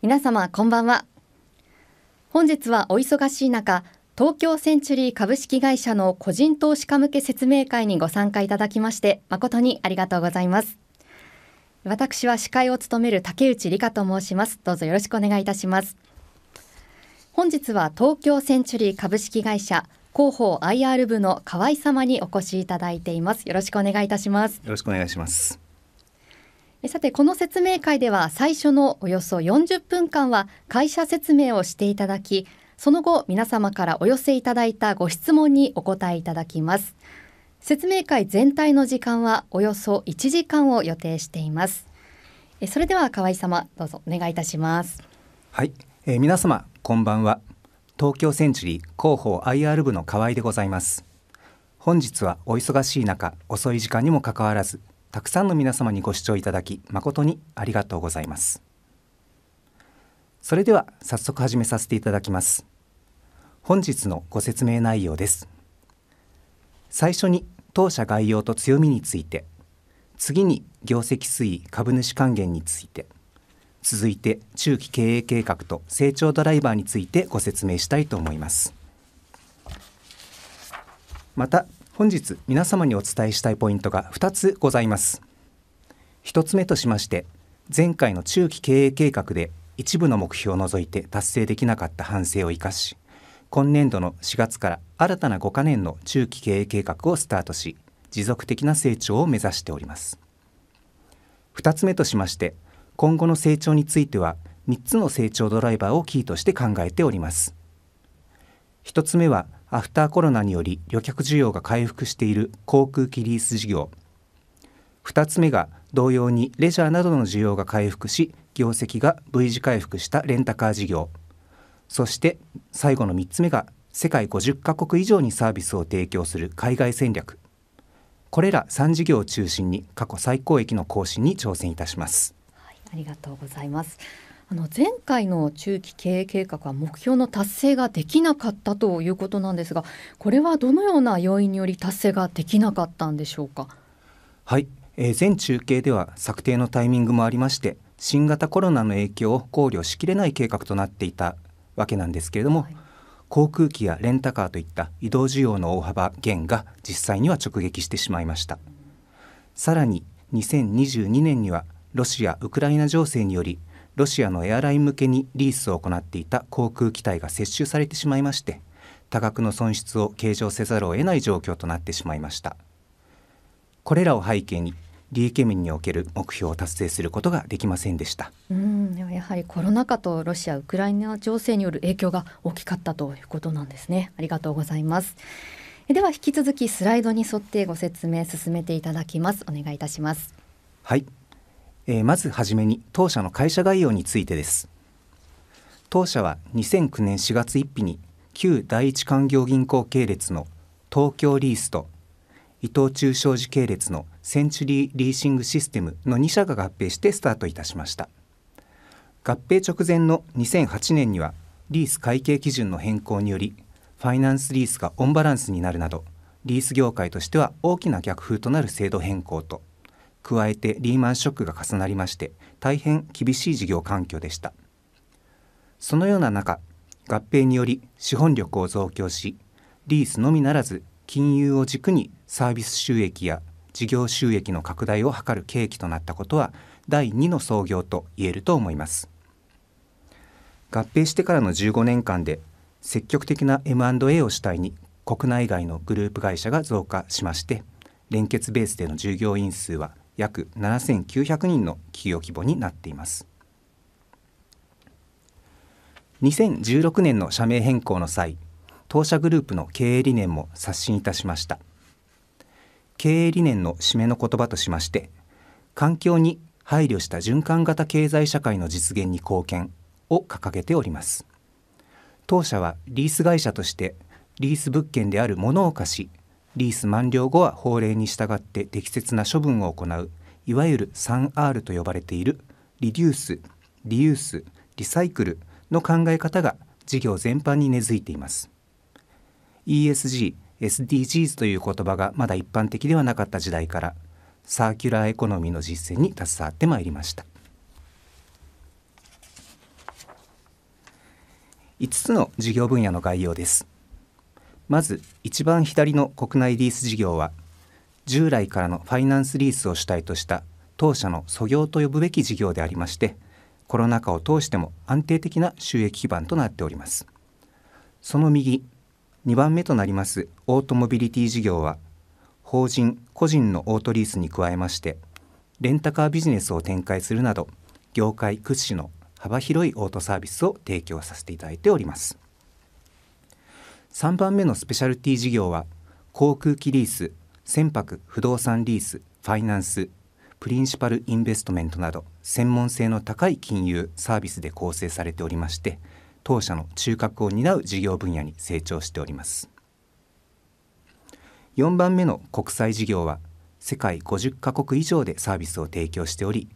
皆様こんばんは本日はお忙しい中東京センチュリー株式会社の個人投資家向け説明会にご参加いただきまして誠にありがとうございます私は司会を務める竹内理香と申しますどうぞよろしくお願いいたします本日は東京センチュリー株式会社広報 IR 部の河合様にお越しいただいていますよろしくお願いいたしますよろしくお願いしますさてこの説明会では最初のおよそ40分間は会社説明をしていただきその後皆様からお寄せいただいたご質問にお答えいただきます説明会全体の時間はおよそ1時間を予定していますそれでは河合様どうぞお願いいたしますはい、えー、皆様こんばんは東京センチュリー広報 IR 部の河合でございます本日はお忙しい中遅い時間にもかかわらずたくさんの皆様にご視聴いただき誠にありがとうございますそれでは早速始めさせていただきます本日のご説明内容です最初に当社概要と強みについて次に業績推移株主還元について続いて中期経営計画と成長ドライバーについてご説明したいと思いますまた本日皆様にお伝えしたいポイントが2つございます1つ目としまして前回の中期経営計画で一部の目標を除いて達成できなかった反省を生かし今年度の4月から新たな5カ年の中期経営計画をスタートし持続的な成長を目指しております2つ目としまして今後の成長については3つの成長ドライバーをキーとして考えております1つ目はアフターコロナにより旅客需要が回復している航空機リース事業2つ目が同様にレジャーなどの需要が回復し業績が V 字回復したレンタカー事業そして最後の3つ目が世界50カ国以上にサービスを提供する海外戦略これら3事業を中心に過去最高益の更新に挑戦いたします、はい、ありがとうございますあの前回の中期経営計画は目標の達成ができなかったということなんですがこれはどのような要因により達成ができなかったんでしょうか。はい、えー、前中継では策定のタイミングもありまして新型コロナの影響を考慮しきれない計画となっていたわけなんですけれども、はい、航空機やレンタカーといった移動需要の大幅減が実際には直撃してしまいました。さらに2022年にはロシア・ウクライナ情勢によりロシアのエアライン向けにリースを行っていた航空機体が接収されてしまいまして多額の損失を計上せざるを得ない状況となってしまいましたこれらを背景に利益面における目標を達成することができませんでしたうんやはりコロナ禍とロシア・ウクライナ情勢による影響が大きかったということなんですねありがとうございますでは引き続きスライドに沿ってご説明進めていただきますお願いいたしますはいえー、まずはじめに当社の会社概要についてです当社は2009年4月1日に旧第一勧業銀行系列の東京リースと伊藤忠商事系列のセンチュリーリーシングシステムの2社が合併してスタートいたしました合併直前の2008年にはリース会計基準の変更によりファイナンスリースがオンバランスになるなどリース業界としては大きな逆風となる制度変更と加えてリーマンショックが重なりまして大変厳しい事業環境でしたそのような中合併により資本力を増強しリースのみならず金融を軸にサービス収益や事業収益の拡大を図る契機となったことは第2の創業と言えると思います合併してからの15年間で積極的な M&A を主体に国内外のグループ会社が増加しまして連結ベースでの従業員数は約7900人の企業規模になっています2016年の社名変更の際当社グループの経営理念も刷新いたしました経営理念の締めの言葉としまして環境に配慮した循環型経済社会の実現に貢献を掲げております当社はリース会社としてリース物件であるものを貸しリース満了後は法令に従って適切な処分を行ういわゆる 3R と呼ばれているリデュースリユースリサイクルの考え方が事業全般に根付いています ESG、SDGs という言葉がまだ一般的ではなかった時代からサーキュラーエコノミーの実践に携わってまいりました5つの事業分野の概要ですまず一番左の国内リース事業は従来からのファイナンスリースを主体とした当社の素業と呼ぶべき事業でありましてコロナ禍を通しても安定的な収益基盤となっておりますその右2番目となりますオートモビリティ事業は法人個人のオートリースに加えましてレンタカービジネスを展開するなど業界屈指の幅広いオートサービスを提供させていただいております。3番目のスペシャルティ事業は航空機リース船舶不動産リースファイナンスプリンシパルインベストメントなど専門性の高い金融サービスで構成されておりまして当社の中核を担う事業分野に成長しております4番目の国際事業は世界50カ国以上でサービスを提供しており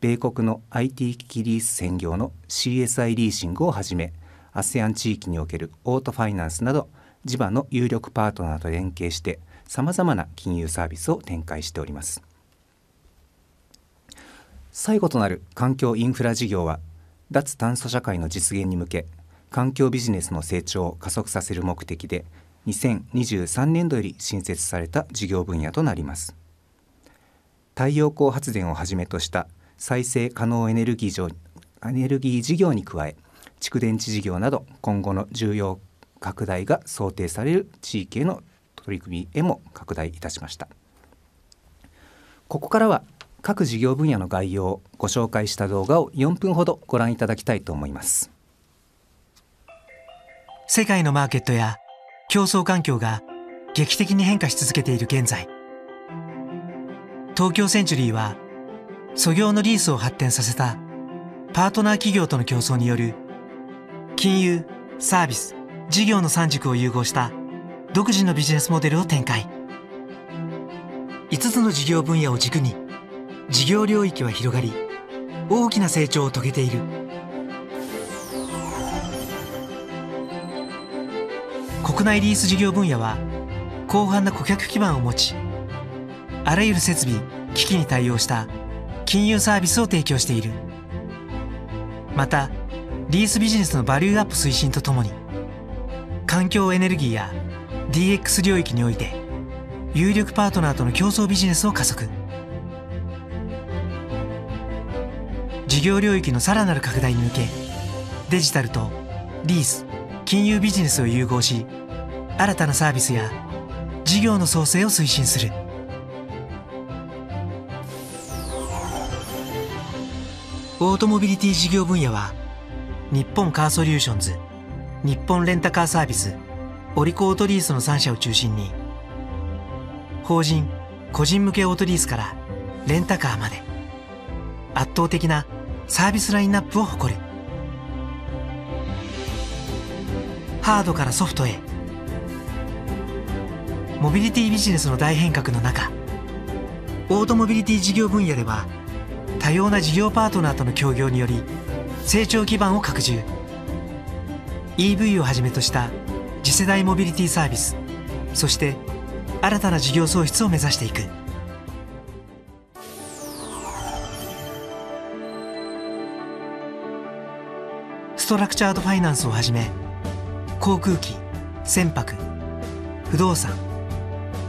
米国の IT 機器リース専業の CSI リーシングをはじめ ASEAN 地域におけるオートファイナンスなど地場の有力パートナーと連携してさまざまな金融サービスを展開しております最後となる環境インフラ事業は脱炭素社会の実現に向け環境ビジネスの成長を加速させる目的で2023年度より新設された事業分野となります太陽光発電をはじめとした再生可能エネルギーエネルギー事業に加え蓄電池事業など今後の重要拡大が想定される地域への取り組みへも拡大いたしましたここからは各事業分野の概要をご紹介した動画を4分ほどご覧いただきたいと思います世界のマーケットや競争環境が劇的に変化し続けている現在東京センチュリーは、創業のリースを発展させたパートナー企業との競争による金融サービス事業の3軸を融合した独自のビジネスモデルを展開5つの事業分野を軸に事業領域は広がり大きな成長を遂げている国内リース事業分野は広範な顧客基盤を持ちあらゆる設備機器に対応した金融サービスを提供しているまたリースビジネスのバリューアップ推進とともに環境エネルギーや DX 領域において有力パートナーとの競争ビジネスを加速事業領域のさらなる拡大に向けデジタルとリース金融ビジネスを融合し新たなサービスや事業の創生を推進するオートモビリティ事業分野は日本カーソリューションズ、日本レンタカーサービス、オリコオートリースの3社を中心に、法人、個人向けオートリースからレンタカーまで、圧倒的なサービスラインナップを誇る。ハードからソフトへ、モビリティビジネスの大変革の中、オートモビリティ事業分野では、多様な事業パートナーとの協業により、成長基盤を拡充 EV をはじめとした次世代モビリティサービスそして新たな事業創出を目指していくストラクチャードファイナンスをはじめ航空機船舶不動産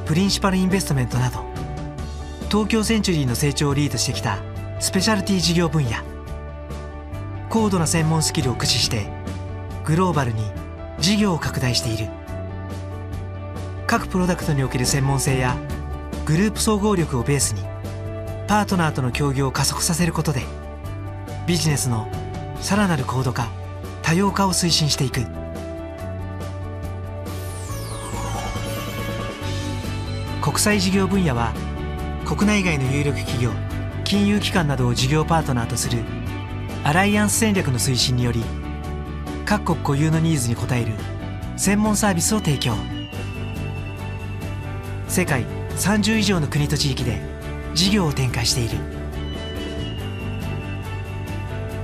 プリンシパルインベストメントなど東京センチュリーの成長をリードしてきたスペシャルティ事業分野高度な専門スキルを駆使してグローバルに事業を拡大している各プロダクトにおける専門性やグループ総合力をベースにパートナーとの協業を加速させることでビジネスのさらなる高度化多様化を推進していく国際事業分野は国内外の有力企業金融機関などを事業パートナーとするアライアンス戦略の推進により各国固有のニーズに応える専門サービスを提供世界30以上の国と地域で事業を展開している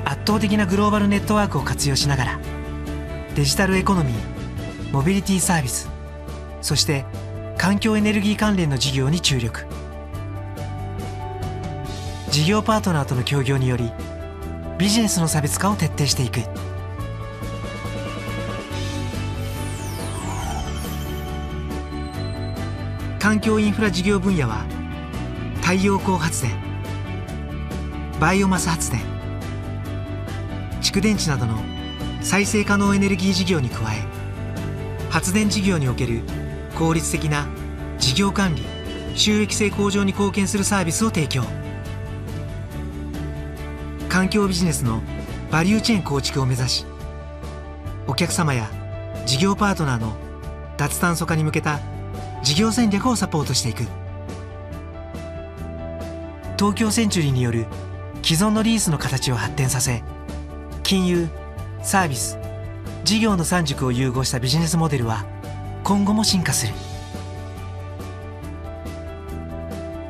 圧倒的なグローバルネットワークを活用しながらデジタルエコノミーモビリティサービスそして環境エネルギー関連の事業に注力事業パートナーとの協業によりビジネスの差別化を徹底していく環境インフラ事業分野は太陽光発電バイオマス発電蓄電池などの再生可能エネルギー事業に加え発電事業における効率的な事業管理収益性向上に貢献するサービスを提供。環境ビジネスのバリューチェーン構築を目指しお客様や事業パートナーの脱炭素化に向けた事業戦略をサポートしていく東京センチュリーによる既存のリースの形を発展させ金融サービス事業の三軸を融合したビジネスモデルは今後も進化する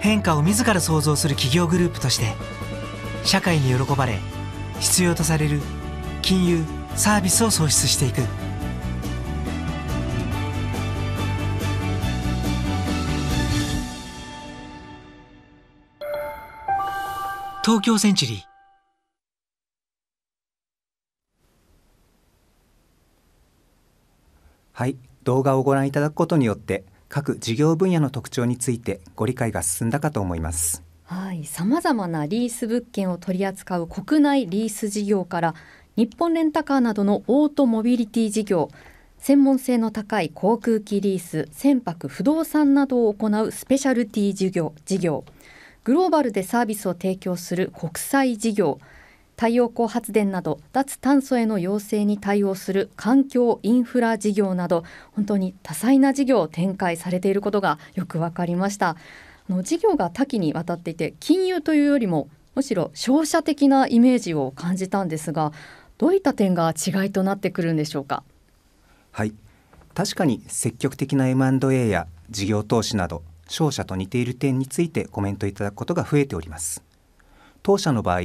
変化を自ら創造する企業グループとして社会に喜ばれ必要とされる金融サービスを創出していく東京センチュリーはい動画をご覧いただくことによって各事業分野の特徴についてご理解が進んだかと思いますはい様々なリース物件を取り扱う国内リース事業から日本レンタカーなどのオートモビリティ事業専門性の高い航空機リース船舶不動産などを行うスペシャルティ事業事業グローバルでサービスを提供する国際事業太陽光発電など脱炭素への要請に対応する環境インフラ事業など本当に多彩な事業を展開されていることがよく分かりました。の事業が多岐にわたっていて金融というよりもむしろ商社的なイメージを感じたんですがどういった点が違いとなってくるんでしょうか。はい確かに積極的な M&A や事業投資など商社と似ている点についてコメントいただくことが増えております当社の場合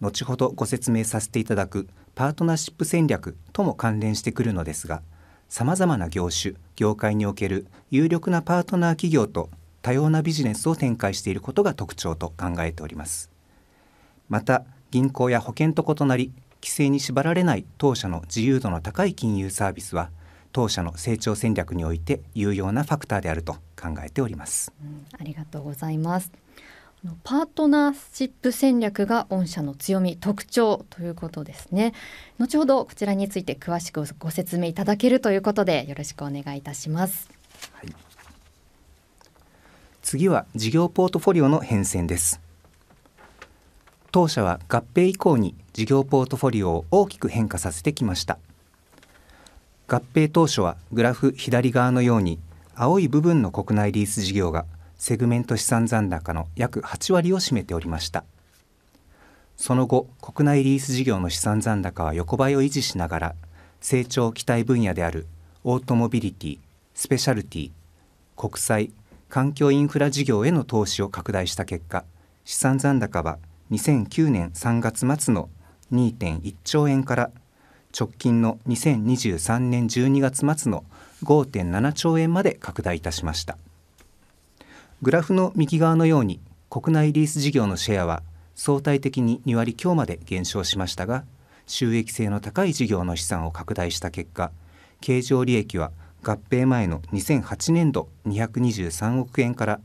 後ほどご説明させていただくパートナーシップ戦略とも関連してくるのですが様々な業種業界における有力なパートナー企業と多様なビジネスを展開していることが特徴と考えておりますまた銀行や保険と異なり規制に縛られない当社の自由度の高い金融サービスは当社の成長戦略において有用なファクターであると考えております、うん、ありがとうございますパートナーシップ戦略が御社の強み特徴ということですね後ほどこちらについて詳しくご説明いただけるということでよろしくお願いいたします、はい次は事業ポートフォリオの変遷です当社は合併以降に事業ポートフォリオを大きく変化させてきました合併当初はグラフ左側のように青い部分の国内リース事業がセグメント資産残高の約8割を占めておりましたその後国内リース事業の資産残高は横ばいを維持しながら成長期待分野であるオートモビリティスペシャルティ国際環境インフラ事業への投資を拡大した結果資産残高は2009年3月末の2.1兆円から直近の2023年12月末の5.7兆円まで拡大いたしましたグラフの右側のように国内リース事業のシェアは相対的に2割強まで減少しましたが収益性の高い事業の資産を拡大した結果経常利益は合併前の2008年度223億円から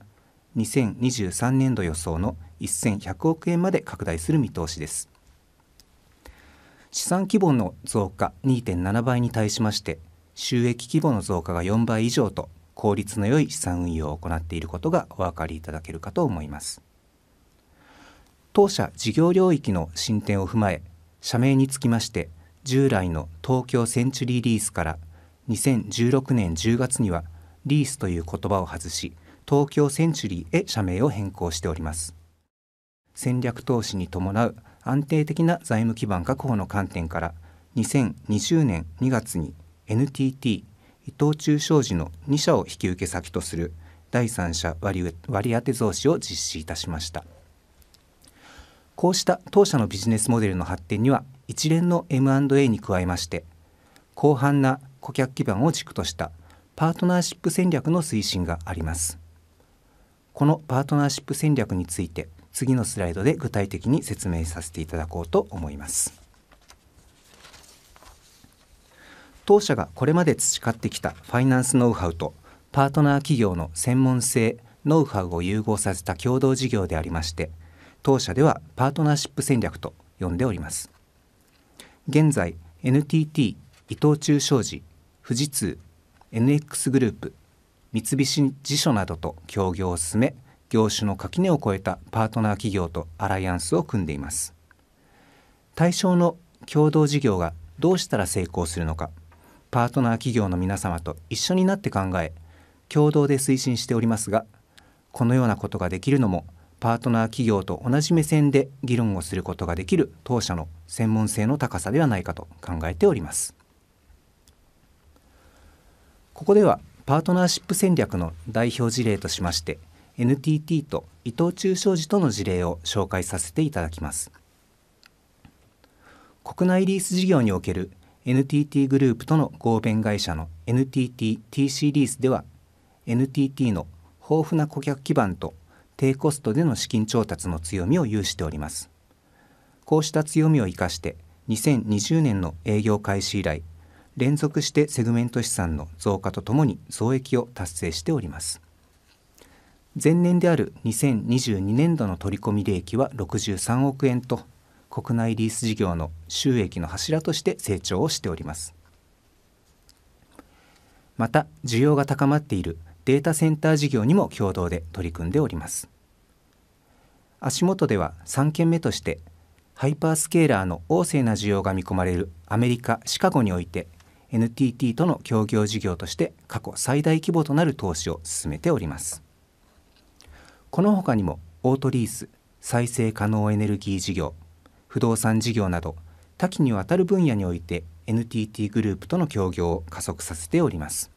2023年度予想の1100億円まで拡大する見通しです資産規模の増加2.7倍に対しまして収益規模の増加が4倍以上と効率の良い資産運用を行っていることがお分かりいただけるかと思います当社事業領域の進展を踏まえ社名につきまして従来の東京センチュリーリースから「2016年10月にはリースという言葉を外し東京センチュリーへ社名を変更しております戦略投資に伴う安定的な財務基盤確保の観点から2020年2月に NTT 伊藤忠商事の2社を引き受け先とする第三者割当増資を実施いたしましたこうした当社のビジネスモデルの発展には一連の M&A に加えまして広範な顧客基盤を軸としたパートナーシップ戦略の推進がありますこのパートナーシップ戦略について次のスライドで具体的に説明させていただこうと思います当社がこれまで培ってきたファイナンスノウハウとパートナー企業の専門性ノウハウを融合させた共同事業でありまして当社ではパートナーシップ戦略と呼んでおります現在 NTT 伊藤忠商事富士通 NX グループ三菱地所などと協業を進め業種の垣根を超えたパートナー企業とアライアンスを組んでいます対象の共同事業がどうしたら成功するのかパートナー企業の皆様と一緒になって考え共同で推進しておりますがこのようなことができるのもパートナー企業と同じ目線で議論をすることができる当社の専門性の高さではないかと考えております。ここではパートナーシップ戦略の代表事例としまして NTT と伊藤忠商事との事例を紹介させていただきます国内リース事業における NTT グループとの合弁会社の NTTTC リースでは NTT の豊富な顧客基盤と低コストでの資金調達の強みを有しておりますこうした強みを生かして2020年の営業開始以来連続してセグメント資産の増加とともに増益を達成しております前年である2022年度の取り込み利益は63億円と国内リース事業の収益の柱として成長をしておりますまた需要が高まっているデータセンター事業にも共同で取り組んでおります足元では3件目としてハイパースケーラーの旺盛な需要が見込まれるアメリカ・シカゴにおいて NTT との協業事業として過去最大規模となる投資を進めておりますこのほかにもオートリース再生可能エネルギー事業不動産事業など多岐にわたる分野において NTT グループとの協業を加速させております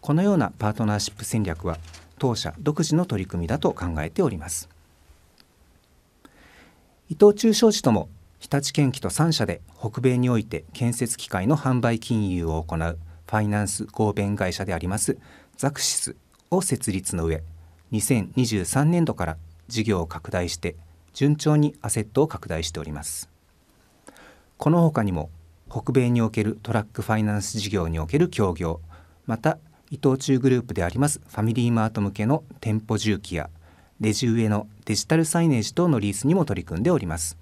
このようなパートナーシップ戦略は当社独自の取り組みだと考えております伊藤忠商事とも日立建機と3社で北米において建設機械の販売金融を行うファイナンス合弁会社でありますザクシスを設立の上2023年度から事業を拡大して順調にアセットを拡大しておりますこの他にも北米におけるトラックファイナンス事業における協業また伊藤忠グループでありますファミリーマート向けの店舗重機やレジ上のデジタルサイネージ等のリースにも取り組んでおります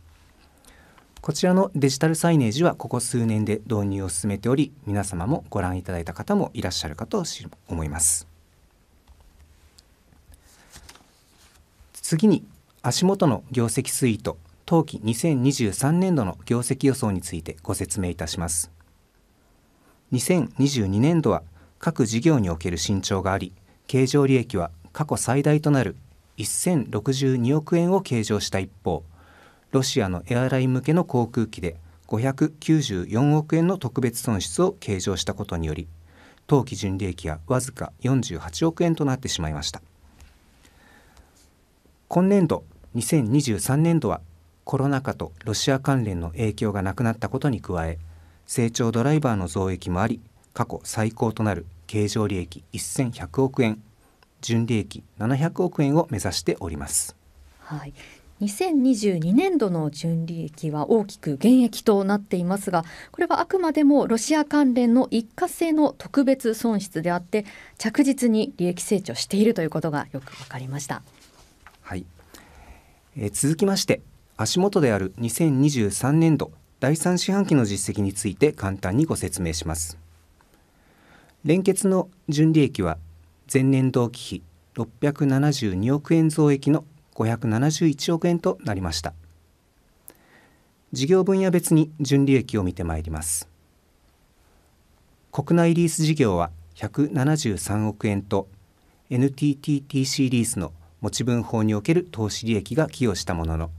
こちらのデジタルサイネージはここ数年で導入を進めており皆様もご覧いただいた方もいらっしゃるかと思います次に足元の業績推移と当期2023年度の業績予想についてご説明いたします2022年度は各事業における伸長があり経常利益は過去最大となる1062億円を計上した一方ロシアのエアライン向けの航空機で594億円の特別損失を計上したことにより当期純利益はわずか48億円となってしまいました今年度2023年度はコロナ禍とロシア関連の影響がなくなったことに加え成長ドライバーの増益もあり過去最高となる経常利益1100億円純利益700億円を目指しております。はい、2022年度の純利益は大きく減益となっていますがこれはあくまでもロシア関連の一過性の特別損失であって着実に利益成長しているということがよく分かりました。はい、え続きまして足元である2023年度第3四半期の実績について簡単にご説明します。連結の純利益は前年同期比672億円増益の571億円となりました事業分野別に純利益を見てまいります国内リース事業は173億円と NTTTC リースの持ち分法における投資利益が寄与したものの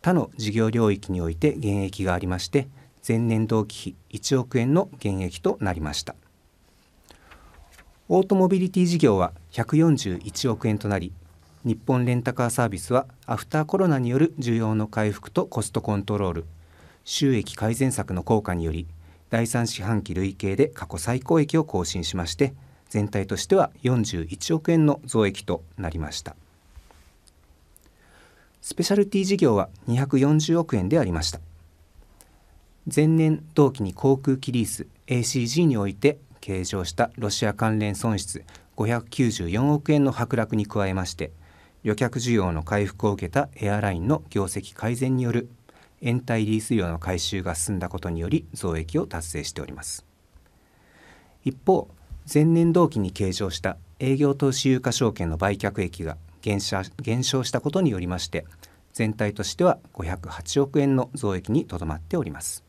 他の事業領域において減益がありまして前年同期比1億円の減益となりましたオートモビリティ事業は141億円となり日本レンタカーサービスはアフターコロナによる需要の回復とコストコントロール収益改善策の効果により第3四半期累計で過去最高益を更新しまして全体としては41億円の増益となりましたスペシャルティ事業は240億円でありました前年同期に航空機リース ACG において計上したロシア関連損失594億円の剥落に加えまして旅客需要の回復を受けたエアラインの業績改善による延滞リース料の回収が進んだことにより増益を達成しております一方前年同期に計上した営業投資有価証券の売却益が減少したことによりまして全体としては508億円の増益にとどまっております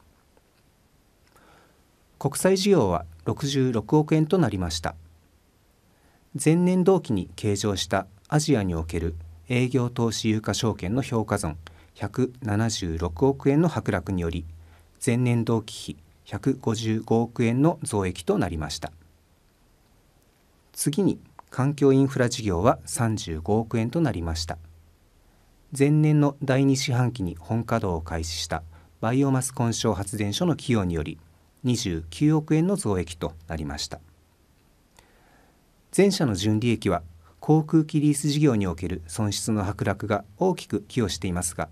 国際需要は66億円となりました前年同期に計上したアジアにおける営業投資有価証券の評価損176億円の剥落により前年同期比155億円の増益となりました次に環境インフラ事業は35億円となりました前年の第2四半期に本稼働を開始したバイオマス混焼発電所の寄与により29億円の増益となりました前者の純利益は航空機リース事業における損失の剥落が大きく寄与していますが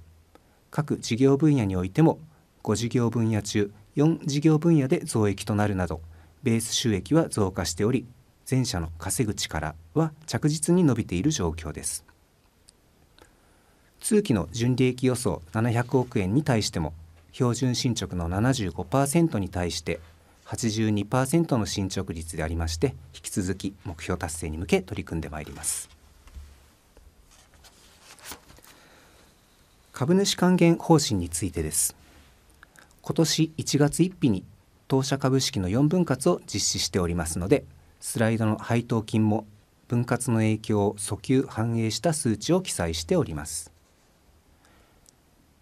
各事業分野においても5事業分野中4事業分野で増益となるなどベース収益は増加しており前者の稼ぐ力は着実に伸びている状況です通期の純利益予想700億円に対しても標準進捗の75%に対して82%の進捗率でありまして引き続き目標達成に向け取り組んでまいります株主還元方針についてです今年1月1日に当社株式の4分割を実施しておりますのでスライドの配当金も分割の影響を訴求反映した数値を記載しております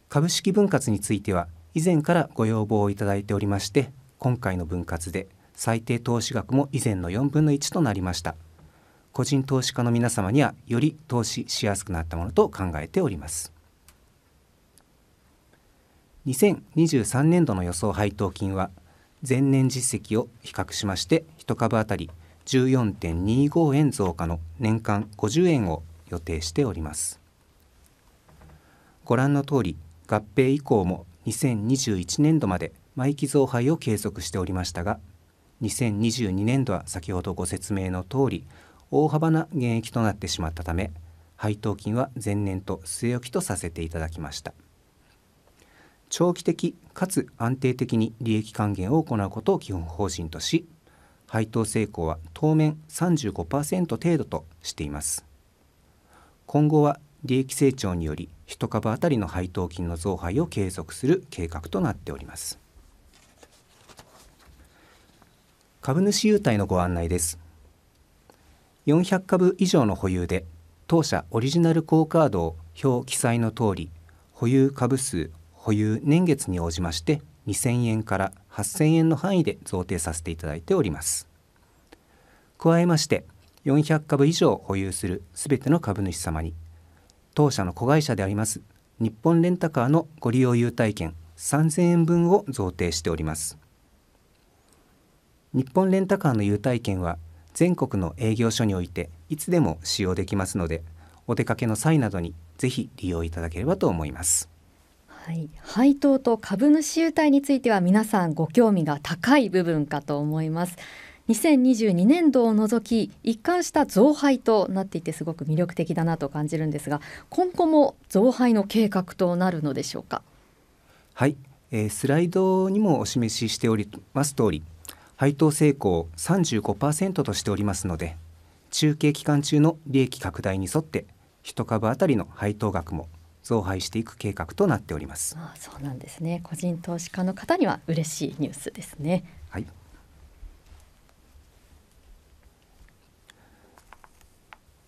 株式分割については以前からご要望をいただいておりまして今回の分割で最低投資額も以前の4分の1となりました個人投資家の皆様にはより投資しやすくなったものと考えております2023年度の予想配当金は前年実績を比較しまして1株当たり14.25円増加の年間50円を予定しておりますご覧の通り合併以降も2021年度まで毎期増配を継続しておりましたが2022年度は先ほどご説明の通り大幅な減益となってしまったため配当金は前年と据え置きとさせていただきました長期的かつ安定的に利益還元を行うことを基本方針とし配当成功は当面35%程度としています今後は利益成長により1株当たりの配当金の増配を継続する計画となっております。株主優待のご案内です400株以上の保有で当社オリジナル quo カードを表記載の通り保有株数保有年月に応じまして2000円から8000円の範囲で贈呈させていただいております加えまして400株以上保有するすべての株主様に当社の子会社であります日本レンタカーのご利用優待券3000円分を贈呈しております日本レンタカーの優待券は全国の営業所においていつでも使用できますのでお出かけの際などにぜひ利用いただければと思います。はい、配当と株主優待については皆さんご興味が高い部分かと思います。2022年度を除き一貫した増配となっていてすごく魅力的だなと感じるんですが今後も増配の計画となるのでしょうかはい、えー、スライドにもお示ししております通り配当成功35%としておりますので中継期間中の利益拡大に沿って1株当たりの配当額も増配していく計画となっておりますあそうなんですね個人投資家の方には嬉しいニュースですねはい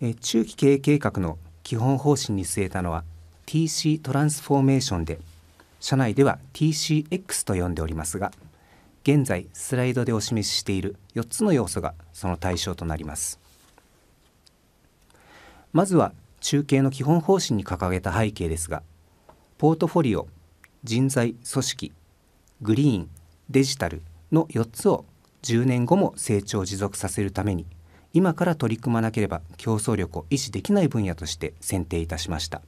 え中期経営計画の基本方針に据えたのは TC トランスフォーメーションで社内では TCX と呼んでおりますが現在スライドでお示ししている4つの要素がその対象となりますまずは中継の基本方針に掲げた背景ですがポートフォリオ人材組織グリーンデジタルの4つを10年後も成長を持続させるために今から取り組まなければ競争力を維持できない分野として選定いたしました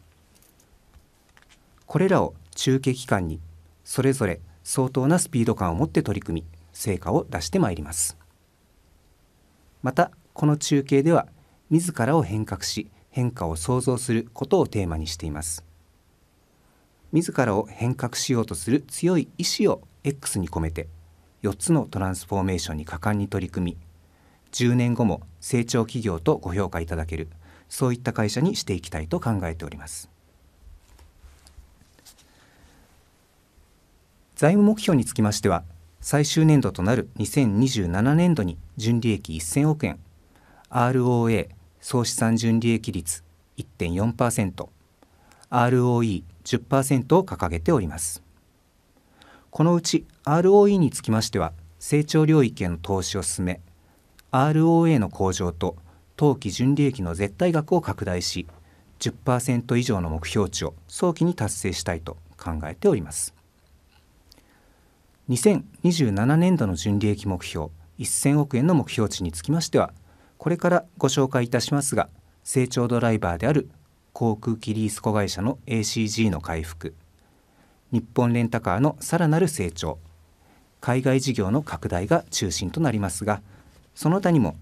これらを中継機関にそれぞれ相当なスピード感を持って取り組み成果を出してまいりますまたこの中継では自らを変革し変化を創造することをテーマにしています自らを変革しようとする強い意志を X に込めて4つのトランスフォーメーションに果敢に取り組み10年後も成長企業とご評価いただけるそういった会社にしていきたいと考えております財務目標につきましては最終年度となる2027年度に純利益1000億円 ROA 総資産純利益率 1.4%ROE10% を掲げておりますこのうち ROE につきましては成長領域への投資を進め ROA の向上と当期純利益の絶対額を拡大し10%以上の目標値を早期に達成したいと考えております2027年度の純利益目標1000億円の目標値につきましてはこれからご紹介いたしますが成長ドライバーである航空機リース子会社の ACG の回復日本レンタカーのさらなる成長海外事業の拡大が中心となりますがその他にも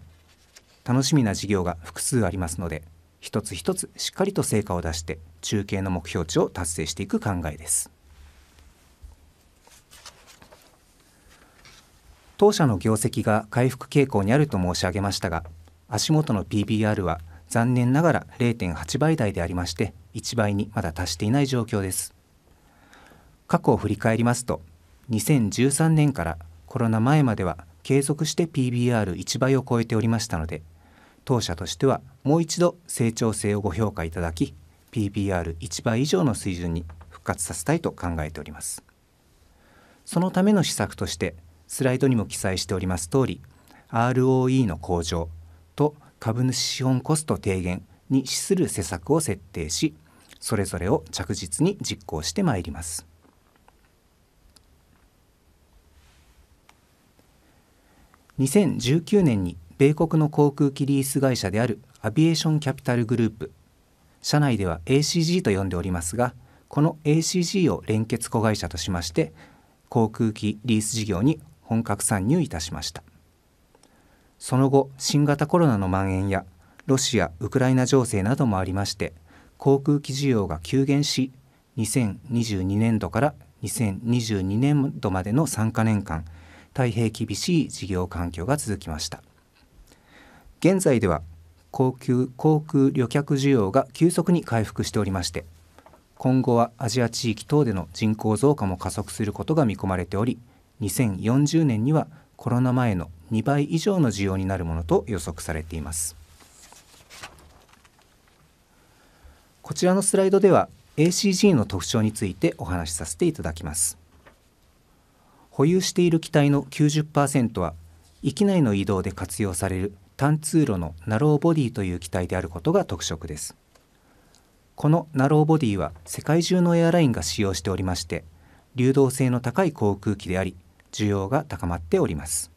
楽しみな事業が複数ありますので一つ一つしっかりと成果を出して中継の目標値を達成していく考えです。当社の業績が回復傾向にあると申し上げましたが足元の PBR は残念ながら0.8倍台でありまして1倍にまだ達していない状況です過去を振り返りますと2013年からコロナ前までは継続して PBR1 倍を超えておりましたので当社としてはもう一度成長性をご評価いただき PBR1 倍以上の水準に復活させたいと考えておりますそのための施策としてスライドにも記載しております通り ROE の向上と株主資本コスト低減に資する施策を設定しそれぞれを着実に実行してまいります2019年に米国の航空機リース会社であるアビエーションキャピタルグループ社内では ACG と呼んでおりますがこの ACG を連結子会社としまして航空機リース事業に本格参入いたしましたその後新型コロナの蔓延やロシア・ウクライナ情勢などもありまして航空機需要が急減し2022年度から2022年度までの3か年間大変厳しい事業環境が続きました現在では高級航空旅客需要が急速に回復しておりまして今後はアジア地域等での人口増加も加速することが見込まれており2040年にはコロナ前の2倍以上の需要になるものと予測されていますこちらのスライドでは ACG の特徴についてお話しさせていただきます保有している機体の90%は域内の移動で活用される単通路のナローボディという機体であることが特色ですこのナローボディは世界中のエアラインが使用しておりまして流動性の高い航空機であり需要が高まっております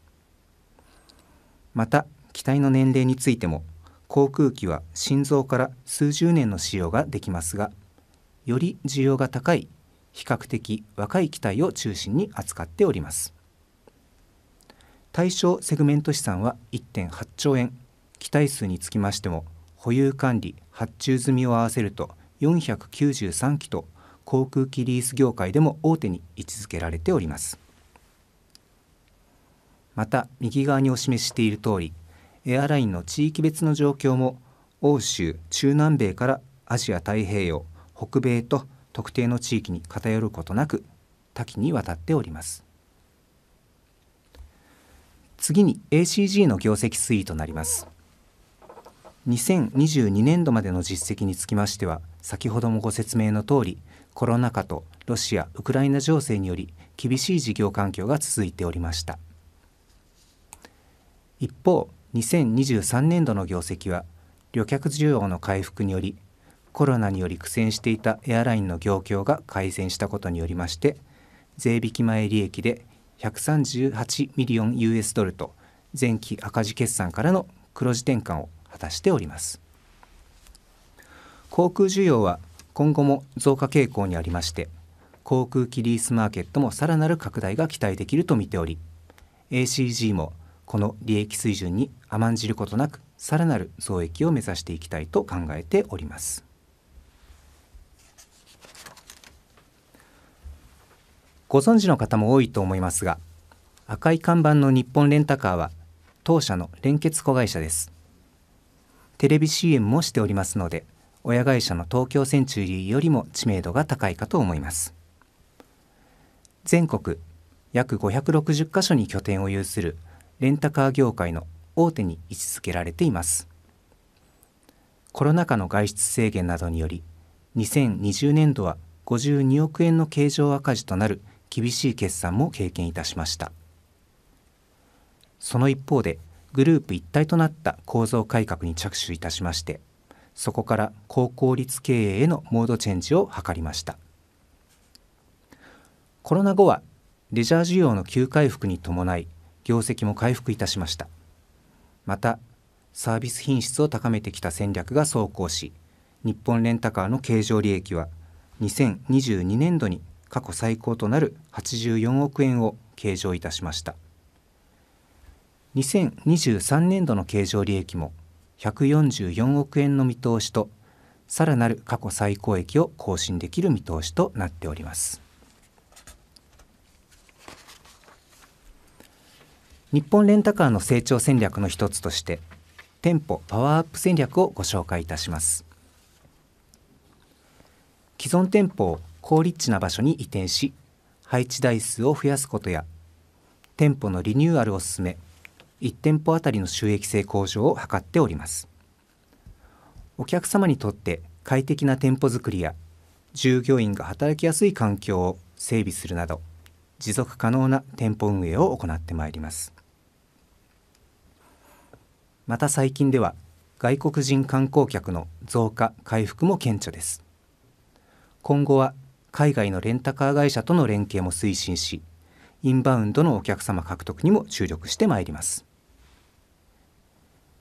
また機体の年齢についても航空機は心臓から数十年の使用ができますがより需要が高い比較的若い機体を中心に扱っております対象セグメント資産は1.8兆円機体数につきましても保有管理発注済みを合わせると493機と航空機リース業界でも大手に位置づけられておりますまた右側にお示ししている通りエアラインの地域別の状況も欧州中南米からアジア太平洋北米と特定の地域に偏ることなく多岐にわたっております次に ACG の業績推移となります2022年度までの実績につきましては先ほどもご説明の通りコロナ禍とロシア・ウクライナ情勢により厳しい事業環境が続いておりました一方2023年度の業績は旅客需要の回復によりコロナにより苦戦していたエアラインの業況が改善したことによりまして税引き前利益で138ミリオン US ドルと前期赤字決算からの黒字転換を果たしております航空需要は今後も増加傾向にありまして航空機リースマーケットもさらなる拡大が期待できると見ており ACG もこの利益水準に甘んじることなくさらなる増益を目指していきたいと考えておりますご存知の方も多いと思いますが赤い看板の日本レンタカーは当社の連結子会社ですテレビ CM もしておりますので親会社の東京センチュリーよりも知名度が高いかと思います全国約560カ所に拠点を有するレンタカー業界の大手に位置づけられていますコロナ禍の外出制限などにより2020年度は52億円の経常赤字となる厳しい決算も経験いたしましたその一方でグループ一体となった構造改革に着手いたしましてそこから高効率経営へのモードチェンジを図りましたコロナ後はレジャー需要の急回復に伴い業績も回復いたしましたまたサービス品質を高めてきた戦略が走行し日本レンタカーの経常利益は2022年度に過去最高となる84億円を計上いたしました2023年度の経常利益も144億円の見通しとさらなる過去最高益を更新できる見通しとなっております。日本レンタカーの成長戦略の一つとして店舗パワーアップ戦略をご紹介いたします既存店舗を高立地な場所に移転し配置台数を増やすことや店舗のリニューアルを進め1店舗あたりの収益性向上を図っておりますお客様にとって快適な店舗づくりや従業員が働きやすい環境を整備するなど持続可能な店舗運営を行ってまいりますまた最近では外国人観光客の増加回復も顕著です今後は海外のレンタカー会社との連携も推進しインバウンドのお客様獲得にも注力してまいります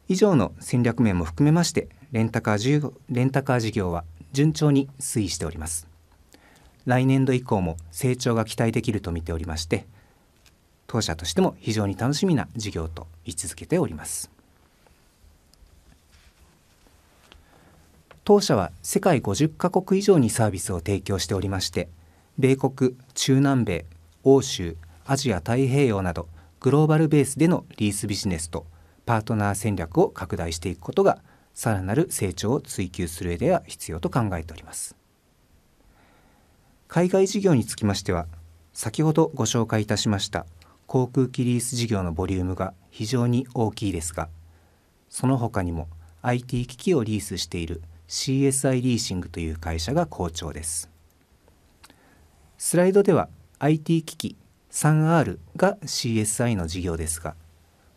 以上の戦略面も含めましてレンタカーレンタカー事業は順調に推移しております来年度以降も成長が期待できると見ておりまして当社としても非常に楽しみな事業と位置づけております当社は世界50カ国以上にサービスを提供しておりまして米国中南米欧州アジア太平洋などグローバルベースでのリースビジネスとパートナー戦略を拡大していくことがさらなる成長を追求する上では必要と考えております海外事業につきましては先ほどご紹介いたしました航空機リース事業のボリュームが非常に大きいですがその他にも IT 機器をリースしている CSI リーシングという会社が好調ですスライドでは IT 機器 3R が CSI の事業ですが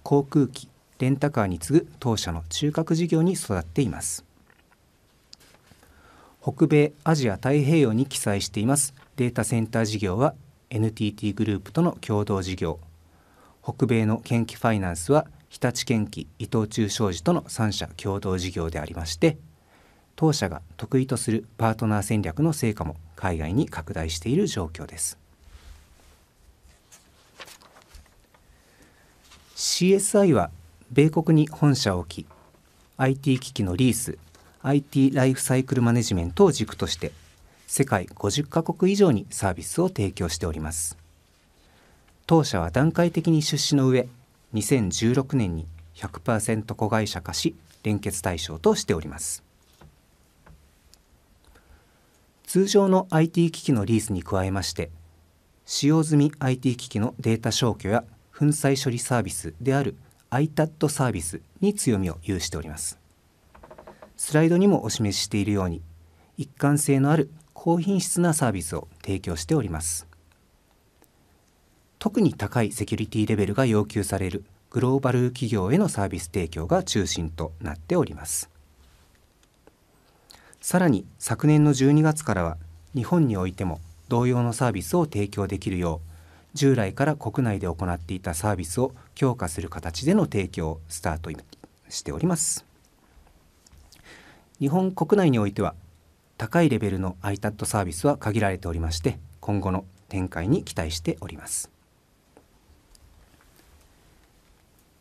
航空機レンタカーに次ぐ当社の中核事業に育っています北米アジア太平洋に記載していますデータセンター事業は NTT グループとの共同事業北米の研機ファイナンスは日立研機伊藤忠商事との3社共同事業でありまして当社が得意とするパートナー戦略の成果も海外に拡大している状況です CSI は米国に本社を置き IT 機器のリース IT ライフサイクルマネジメントを軸として世界50カ国以上にサービスを提供しております当社は段階的に出資の上2016年に100%子会社化し連結対象としております通常の IT 機器のリースに加えまして使用済み IT 機器のデータ消去や粉砕処理サービスである iTAT サービスに強みを有しておりますスライドにもお示ししているように一貫性のある高品質なサービスを提供しております特に高いセキュリティレベルが要求されるグローバル企業へのサービス提供が中心となっておりますさらに昨年の12月からは日本においても同様のサービスを提供できるよう従来から国内で行っていたサービスを強化する形での提供をスタートしております日本国内においては高いレベルの iTAT サービスは限られておりまして今後の展開に期待しております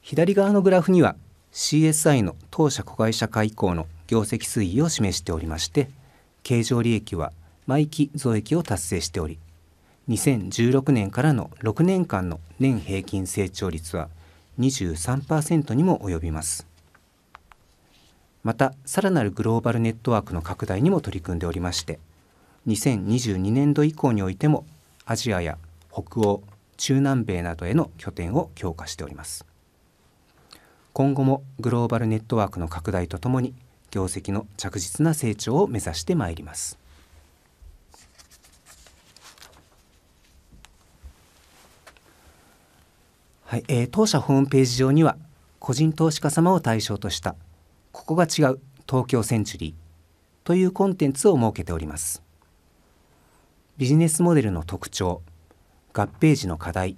左側のグラフには CSI の当社子会社化以降の業績推移を示しておりまして経常利益は毎期増益を達成しており2016年からの6年間の年平均成長率は23%にも及びますまたさらなるグローバルネットワークの拡大にも取り組んでおりまして2022年度以降においてもアジアや北欧中南米などへの拠点を強化しております今後もグローバルネットワークの拡大とともに業績の着実な成長を目指してまいります。はいえー、当社ホームページ上には個人投資家様を対象とした「ここが違う東京センチュリー」というコンテンツを設けておりますビジネスモデルの特徴合併時の課題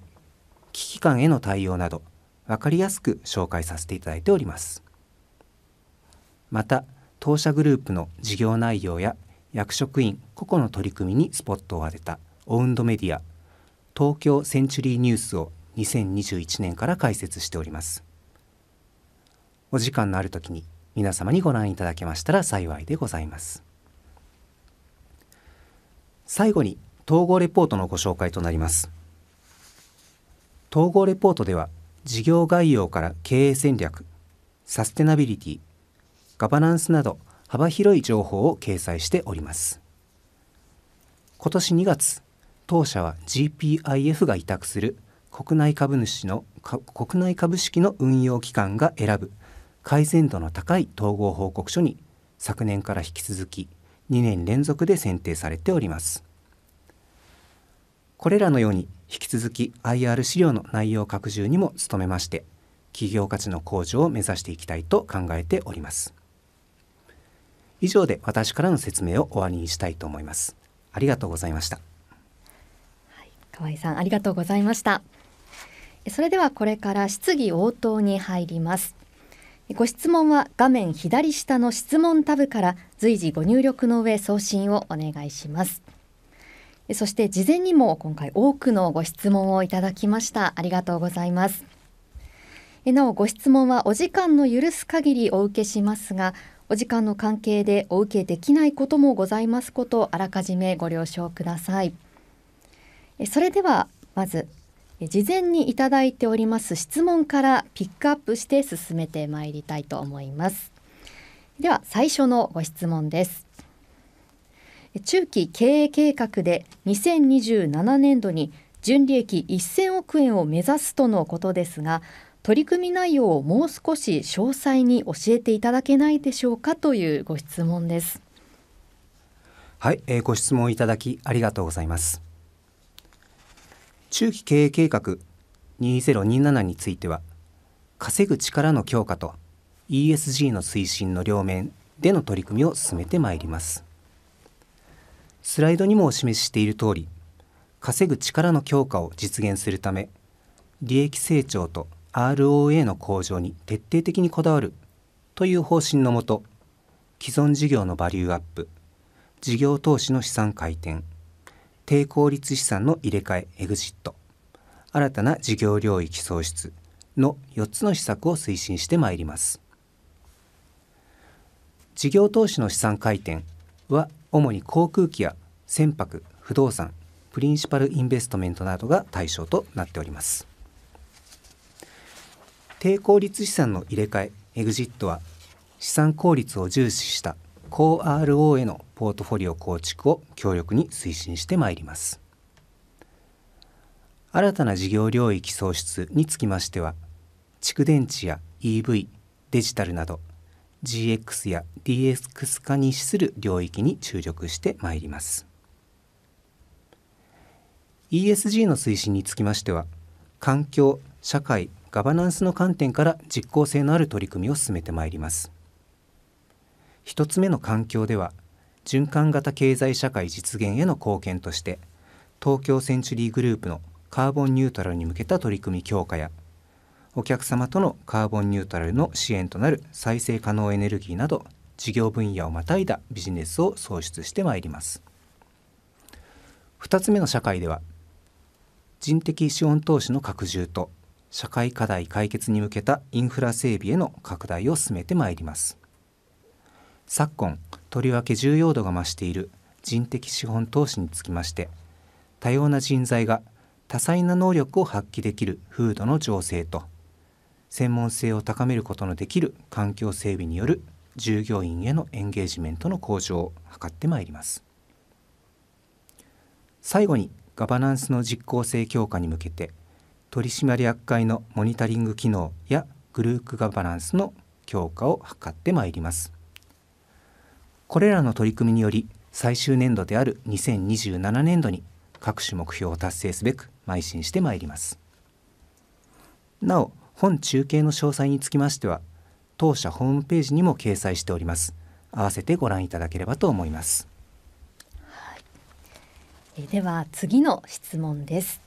危機感への対応など分かりやすく紹介させていただいておりますまた当社グループの事業内容や役職員個々の取り組みにスポットを当てたオウンドメディア東京センチュリーニュースを2021年から開設しておりますお時間のある時に皆様にご覧いただけましたら幸いでございます最後に統合レポートのご紹介となります統合レポートでは事業概要から経営戦略サステナビリティガバナンスなど幅広い情報を掲載しております。今年2月、当社は GPIF が委託する国内株主の国内株式の運用機関が選ぶ改善度の高い統合報告書に昨年から引き続き2年連続で選定されております。これらのように引き続き IR 資料の内容拡充にも努めまして企業価値の向上を目指していきたいと考えております。以上で私からの説明を終わりにしたいと思いますありがとうございました、はい、河合さんありがとうございましたそれではこれから質疑応答に入りますご質問は画面左下の質問タブから随時ご入力の上送信をお願いしますそして事前にも今回多くのご質問をいただきましたありがとうございますなおご質問はお時間の許す限りお受けしますがお時間の関係でお受けできないこともございますことあらかじめご了承ください。それではまず事前にいただいております質問からピックアップして進めてまいりたいと思います。では最初のご質問です。中期経営計画で2027年度に純利益1000億円を目指すとのことですが取り組み内容をもう少し詳細に教えていただけないでしょうかというご質問です。はい、えー、ご質問いただきありがとうございます。中期経営計画2027については、稼ぐ力の強化と ESG の推進の両面での取り組みを進めてまいります。スライドにもお示ししている通り、稼ぐ力の強化を実現するため、利益成長と ROA の向上に徹底的にこだわるという方針のもと既存事業のバリューアップ事業投資の資産回転低効率資産の入れ替えエグジット新たな事業領域創出の4つの施策を推進してまいります事業投資の資産回転は主に航空機や船舶不動産プリンシパルインベストメントなどが対象となっております低効率資産の入れ替えエグジットは資産効率を重視した高 RO へのポートフォリオ構築を強力に推進してまいります新たな事業領域創出につきましては蓄電池や EV デジタルなど GX や DX 化に資する領域に注力してまいります ESG の推進につきましては環境社会ガバナンスの観点から実効性のある取り組みを進めてまいります1つ目の環境では循環型経済社会実現への貢献として東京センチュリーグループのカーボンニュートラルに向けた取り組み強化やお客様とのカーボンニュートラルの支援となる再生可能エネルギーなど事業分野をまたいだビジネスを創出してまいります2つ目の社会では人的資本投資の拡充と社会課題解決に向けたインフラ整備への拡大を進めてまいります昨今とりわけ重要度が増している人的資本投資につきまして多様な人材が多彩な能力を発揮できる風土の醸成と専門性を高めることのできる環境整備による従業員へのエンゲージメントの向上を図ってまいります最後にガバナンスの実効性強化に向けて取締役会のモニタリング機能やグループガバナンスの強化を図ってまいりますこれらの取り組みにより最終年度である2027年度に各種目標を達成すべく邁進してまいりますなお本中継の詳細につきましては当社ホームページにも掲載しております合わせてご覧いただければと思います、はい、えでは次の質問です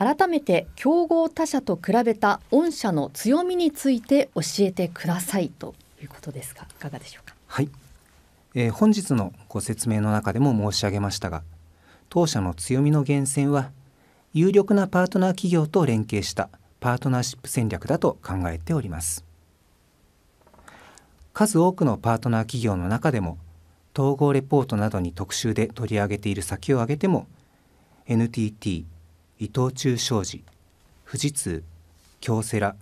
改めて競合他社と比べた御社の強みについて教えてくださいということですがいかがでしょうか。はい、えー、本日のご説明の中でも申し上げましたが当社の強みの源泉は有力なパートナー企業と連携したパートナーシップ戦略だと考えております数多くのパートナー企業の中でも統合レポートなどに特集で取り上げている先を挙げても NTT 伊藤忠商事富士通京セラ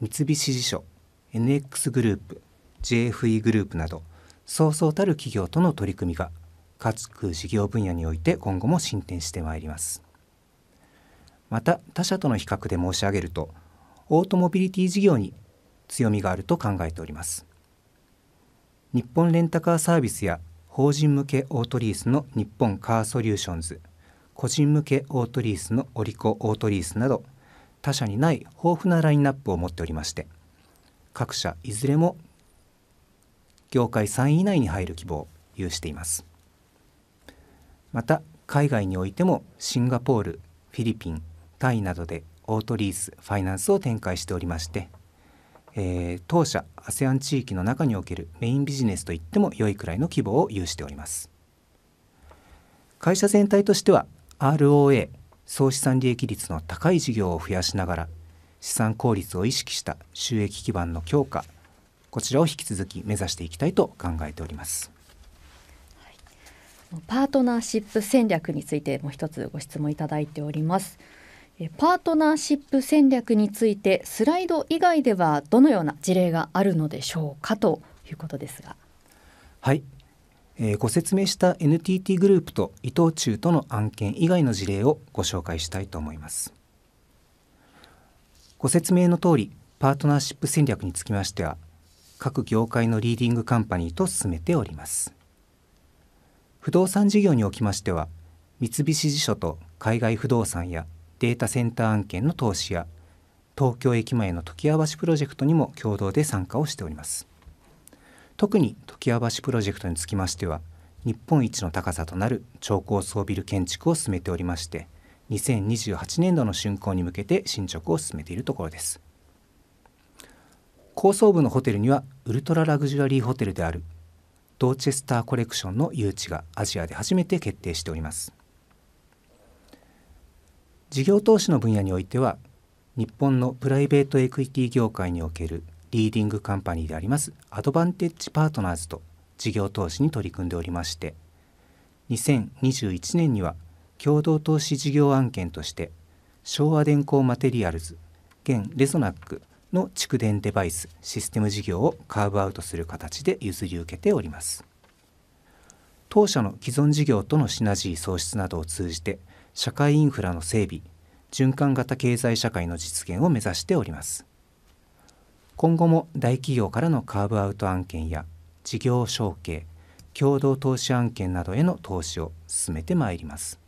三菱地所 NX グループ JFE グループなどそうそうたる企業との取り組みが各事業分野において今後も進展してまいりますまた他社との比較で申し上げるとオートモビリティ事業に強みがあると考えております日本レンタカーサービスや法人向けオートリースの日本カーソリューションズ個人向けオートリースのオリコオートリースなど他社にない豊富なラインナップを持っておりまして各社いずれも業界3位以内に入る希望を有していますまた海外においてもシンガポールフィリピンタイなどでオートリースファイナンスを展開しておりまして、えー、当社 ASEAN 地域の中におけるメインビジネスといっても良いくらいの規模を有しております会社全体としては ROA 総資産利益率の高い事業を増やしながら資産効率を意識した収益基盤の強化こちらを引き続き目指していきたいと考えております。パートナーシップ戦略についてもう一つご質問いただいておりますパートナーシップ戦略についてスライド以外ではどのような事例があるのでしょうかということですがはいえー、ご説明した NTT グループと伊藤忠との案件以外の事例をご紹介したいと思います。ご説明の通りパートナーシップ戦略につきましては各業界のリーディングカンパニーと進めております。不動産事業におきましては三菱地所と海外不動産やデータセンター案件の投資や東京駅前の時合わしプロジェクトにも共同で参加をしております。特に時矢橋プロジェクトにつきましては日本一の高さとなる超高層ビル建築を進めておりまして2028年度の竣工に向けて進捗を進めているところです高層部のホテルにはウルトララグジュアリーホテルであるドーチェスターコレクションの誘致がアジアで初めて決定しております事業投資の分野においては日本のプライベートエクイティ業界におけるリーディングカンパニーでありますアドバンテッジパートナーズと事業投資に取り組んでおりまして2021年には共同投資事業案件として昭和電工マテリアルズ現レゾナックの蓄電デバイスシステム事業をカーブアウトする形で譲り受けております当社の既存事業とのシナジー創出などを通じて社会インフラの整備循環型経済社会の実現を目指しております今後も大企業からのカーブアウト案件や事業承継共同投資案件などへの投資を進めてまいります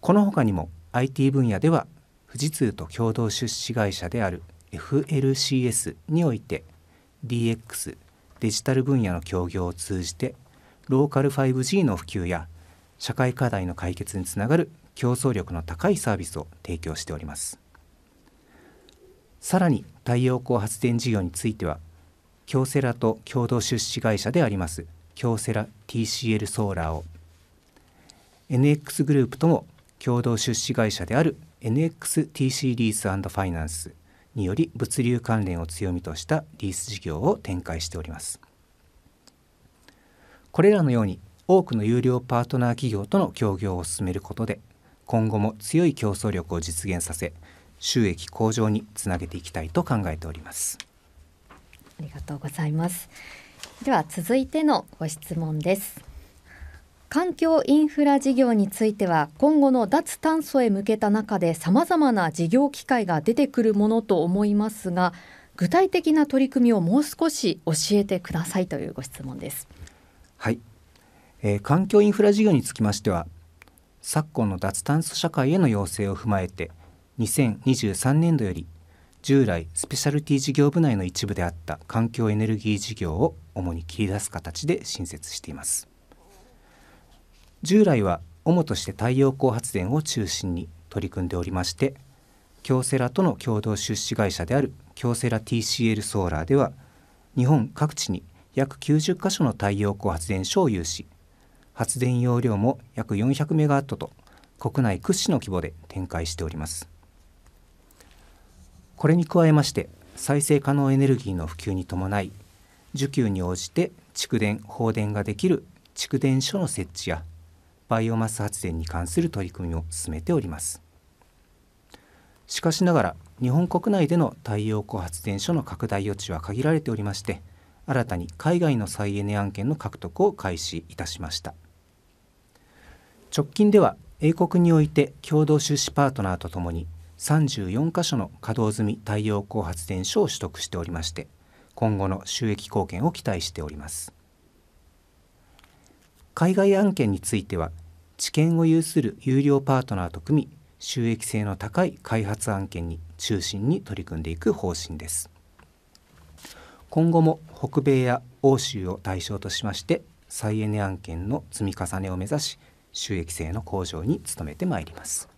この他にも IT 分野では富士通と共同出資会社である FLCS において DX デジタル分野の協業を通じてローカル 5G の普及や社会課題の解決につながる競争力の高いサービスを提供しております。さらに太陽光発電事業については京セラと共同出資会社であります京セラ TCL ソーラーを NX グループとも共同出資会社である NXTC リースファイナンスにより物流関連を強みとしたリース事業を展開しておりますこれらのように多くの有料パートナー企業との協業を進めることで今後も強い競争力を実現させ収益向上につなげていきたいと考えておりますありがとうございますでは続いてのご質問です環境インフラ事業については今後の脱炭素へ向けた中でさまざまな事業機会が出てくるものと思いますが具体的な取り組みをもう少し教えてくださいというご質問ですはい、えー、環境インフラ事業につきましては昨今の脱炭素社会への要請を踏まえて2023年度より従来スペシャルティ事業部内の一部であった環境エネルギー事業を主に切り出す形で新設しています従来は主として太陽光発電を中心に取り組んでおりまして京セラとの共同出資会社である京セラ TCL ソーラーでは日本各地に約90カ所の太陽光発電所を有し発電容量も約400メガワットと国内屈指の規模で展開しております。これに加えまして再生可能エネルギーの普及に伴い需給に応じて蓄電放電ができる蓄電所の設置やバイオマス発電に関する取り組みを進めておりますしかしながら日本国内での太陽光発電所の拡大余地は限られておりまして新たに海外の再エネ案件の獲得を開始いたしました直近では英国において共同出資パートナーとともに34カ所の稼働済み太陽光発電所を取得しておりまして今後の収益貢献を期待しております海外案件については知見を有する有料パートナーと組み収益性の高い開発案件に中心に取り組んでいく方針です今後も北米や欧州を対象としまして再エネ案件の積み重ねを目指し収益性の向上に努めてまいります。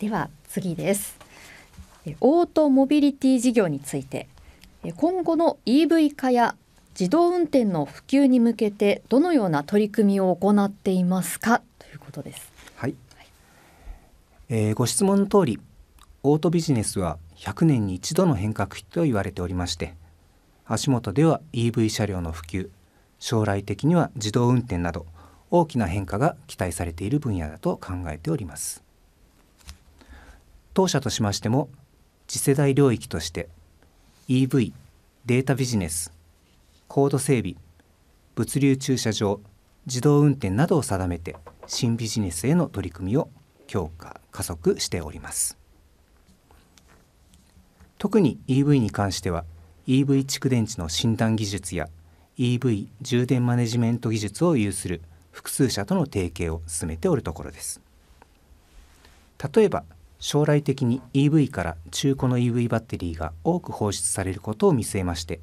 では次ですオートモビリティ事業について今後の EV 化や自動運転の普及に向けてどのような取り組みを行っていますかということです。はい、はい、えー、ご質問の通りオートビジネスは100年に一度の変革期と言われておりまして足元では EV 車両の普及将来的には自動運転など大きな変化が期待されている分野だと考えております。当社としましても次世代領域として EV データビジネス高度整備物流駐車場自動運転などを定めて新ビジネスへの取り組みを強化加速しております特に EV に関しては EV 蓄電池の診断技術や EV 充電マネジメント技術を有する複数社との提携を進めておるところです例えば将来的に EV から中古の EV バッテリーが多く放出されることを見据えまして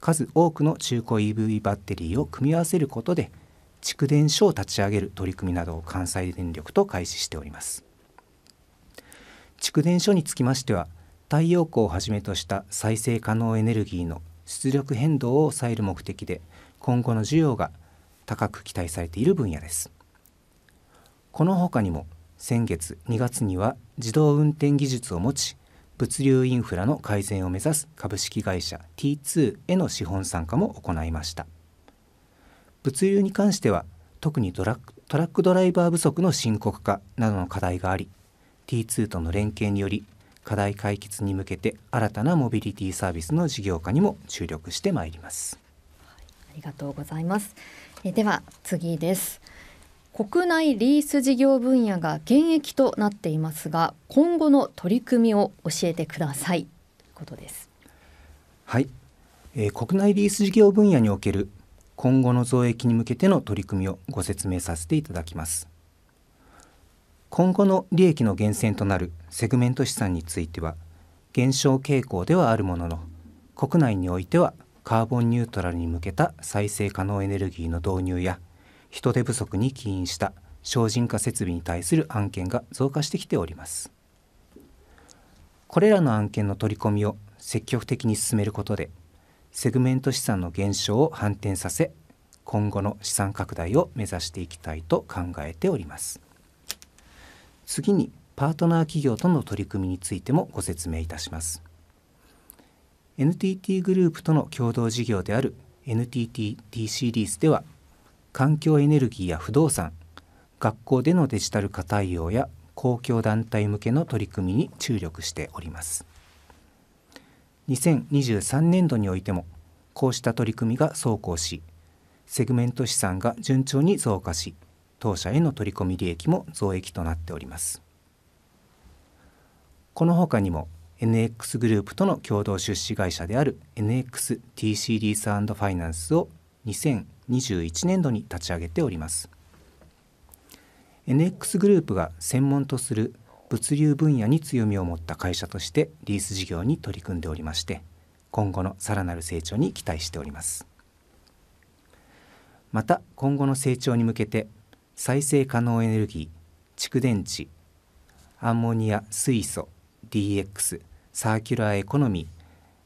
数多くの中古 EV バッテリーを組み合わせることで蓄電所を立ち上げる取り組みなどを関西電力と開始しております蓄電所につきましては太陽光をはじめとした再生可能エネルギーの出力変動を抑える目的で今後の需要が高く期待されている分野ですこの他にも先月2月には自動運転技術を持ち物流インフラの改善を目指す株式会社 T2 への資本参加も行いました物流に関しては特にトラックドライバー不足の深刻化などの課題があり T2 との連携により課題解決に向けて新たなモビリティサービスの事業化にも注力してまいります、ありがとうございますえでは次です国内リース事業分野が現役となっていますが今後の取り組みを教えてくださいということですはい、えー、国内リース事業分野における今後の増益に向けての取り組みをご説明させていただきます今後の利益の源泉となるセグメント資産については減少傾向ではあるものの国内においてはカーボンニュートラルに向けた再生可能エネルギーの導入や人手不足に起因した精進化設備に対する案件が増加してきておりますこれらの案件の取り込みを積極的に進めることでセグメント資産の減少を反転させ今後の資産拡大を目指していきたいと考えております次にパートナー企業との取り組みについてもご説明いたします NTT グループとの共同事業である NTT TC リースでは環境エネルギーや不動産学校でのデジタル化対応や公共団体向けの取り組みに注力しております2023年度においてもこうした取り組みが走行しセグメント資産が順調に増加し当社への取り込み利益も増益となっておりますこのほかにも NX グループとの共同出資会社である NXTC リースファイナンスを2023 2021年度に立ち上げております NX グループが専門とする物流分野に強みを持った会社としてリース事業に取り組んでおりまして今後のさらなる成長に期待しておりますまた今後の成長に向けて再生可能エネルギー蓄電池アンモニア水素 DX サーキュラーエコノミ